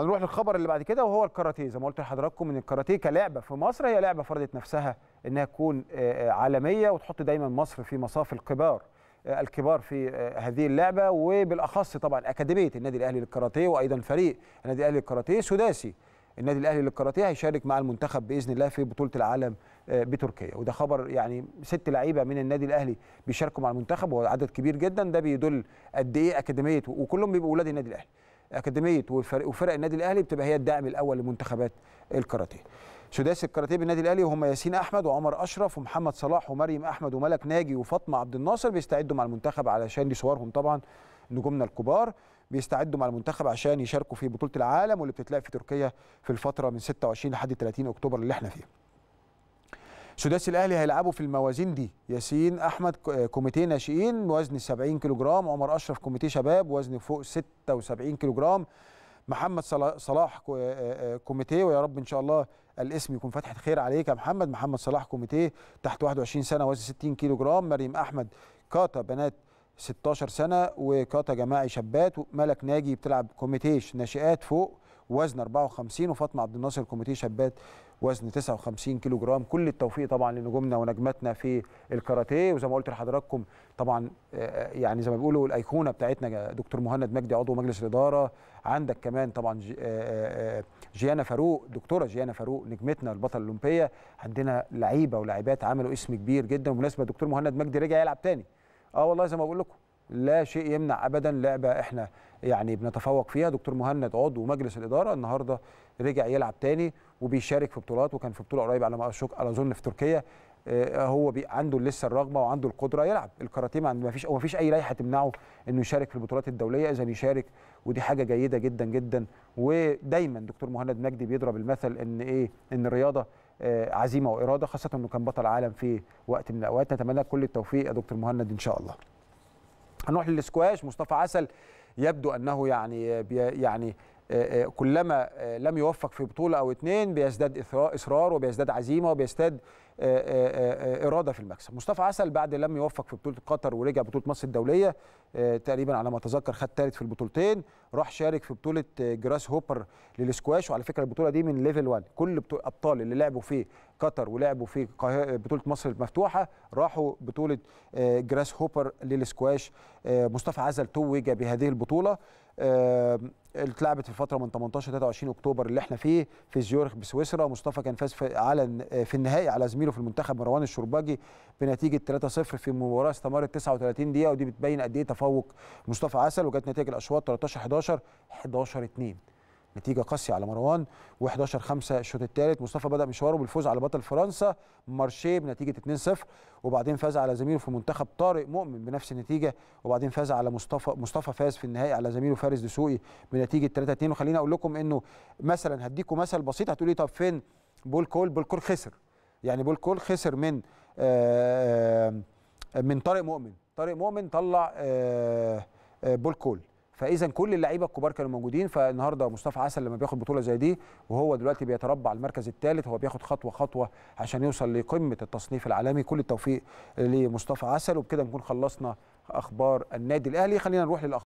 هنروح للخبر اللي بعد كده وهو الكاراتيه زي ما قلت لحضراتكم ان الكاراتيه كلعبه في مصر هي لعبه فرضت نفسها انها تكون آه، آه، عالميه وتحط دايما مصر في مصاف الكبار آه، الكبار في هذه اللعبه وبالاخص طبعا اكاديميه النادي الاهلي للكاراتيه وايضا فريق النادي الاهلي للكاراتيه سداسي النادي الاهلي للكاراتيه هيشارك مع المنتخب باذن الله في بطوله العالم بتركيا وده خبر يعني ست لعيبه من النادي الاهلي بيشاركوا مع المنتخب وهو عدد كبير جدا ده بيدل قد ايه اكاديميه وكلهم بيبقوا اولاد النادي الاهلي اكاديميه وفرق النادي الاهلي بتبقى هي الدعم الاول لمنتخبات الكاراتيه سداسي الكاراتيه بالنادي الاهلي هم ياسين احمد وعمر اشرف ومحمد صلاح ومريم احمد وملك ناجي وفاطمه عبد الناصر بيستعدوا مع المنتخب علشان دي صورهم طبعا نجومنا الكبار بيستعدوا مع المنتخب عشان يشاركوا في بطوله العالم واللي بتتلعب في تركيا في الفتره من 26 لحد 30 اكتوبر اللي احنا فيها سداسي الاهلي هيلعبوا في الموازين دي ياسين احمد كوميتي ناشئين وزن 70 كيلو جرام عمر اشرف كوميتي شباب وزن فوق 76 كيلو جرام محمد صلاح كوميتيه ويا رب ان شاء الله الاسم يكون فتحه خير عليك يا محمد محمد صلاح كوميتيه تحت 21 سنه وزن 60 كيلو جرام مريم احمد كاتا بنات 16 سنه وكاتا جماعي شابات ملك ناجي بتلعب كوميتيش ناشئات فوق وزن 54 وفاطمه عبد الناصر كوميتيه شابات وزن 59 كيلو جرام كل التوفيق طبعا لنجومنا ونجماتنا في الكاراتيه وزي ما قلت لحضراتكم طبعا آه، آه، يعني زي ما بيقولوا الايقونه بتاعتنا دكتور مهند مجدي عضو مجلس الاداره عندك كمان طبعا آه، جيانا فاروق دكتوره جيانا فاروق نجمتنا البطله الاولمبيه عندنا لعيبه ولاعيبات عملوا اسم كبير جدا وبالمناسبه دكتور مهند مجدي رجع يلعب تاني اه والله زي ما بقول لكم لا شيء يمنع ابدا لعبه احنا يعني بنتفوق فيها دكتور مهند عضو مجلس الاداره النهارده رجع يلعب تاني وبيشارك في بطولات وكان في بطوله قريب على ما اظن في تركيا آه، هو بي عنده لسه الرغبه وعنده القدره يلعب الكاراتيه ما فيش ما فيش اي لائحه تمنعه انه يشارك في البطولات الدوليه اذا يشارك ودي حاجه جيده جدا جدا ودايما دكتور مهند مجدي بيضرب المثل ان ايه ان الرياضه آه، عزيمه واراده خاصه انه كان بطل عالم في وقت من الاوقات نتمنى كل التوفيق يا دكتور مهند ان شاء الله هنروح للسكواش مصطفى عسل يبدو انه يعني يعني آه، آه، كلما آه، لم يوفق في بطولة أو اتنين بيزداد إصرار وبيزداد عزيمة وبيزداد إرادة في المكسب مصطفى عسل بعد لم يوفق في بطولة قطر ورجع بطولة مصر الدولية تقريبا على ما أتذكر خد ثالث في البطولتين راح شارك في بطولة جراس هوبر للسكواش وعلى فكرة البطولة دي من ليفل 1 كل الأبطال اللي لعبوا في قطر ولعبوا في بطولة مصر المفتوحة راحوا بطولة جراس هوبر للسكواش مصطفى عسل توج بهذه البطولة اتلعبت في الفتره من 18 23 اكتوبر اللي احنا فيه في زيورخ بسويسرا مصطفى كان فاز في على في النهائي على زميله في المنتخب مروان الشرباجي بنتيجه 3-0 في مباراه استمرت 39 دقيقه ودي بتبين قد ايه تفوق مصطفى عسل وجت نتائج الاشواط 13 11 11 2 نتيجه قاسيه على مروان و11 5 الشوط الثالث مصطفى بدا مشواره بالفوز على بطل فرنسا مارشيه بنتيجه 2-0 وبعدين فاز على زميله في منتخب طارق مؤمن بنفس النتيجه وبعدين فاز على مصطفى مصطفى فاز في النهائي على زميله فارس دسوقي بنتيجه 3-2 وخليني اقول لكم انه مثلا هديكم مثل بسيط هتقولي طب فين بول كول بول كول خسر يعني بول كول خسر من آآ آه، آآ آه، من طارق مؤمن طارق مؤمن طلع آه، بول كول فاذا كل اللعيبه الكبار كانوا موجودين فالنهارده مصطفى عسل لما بياخد بطوله زي دي وهو دلوقتي بيتربع المركز الثالث هو بياخد خطوه خطوه عشان يوصل لقمه التصنيف العالمي كل التوفيق لمصطفى عسل وبكده نكون خلصنا اخبار النادي الاهلي خلينا نروح للاخبار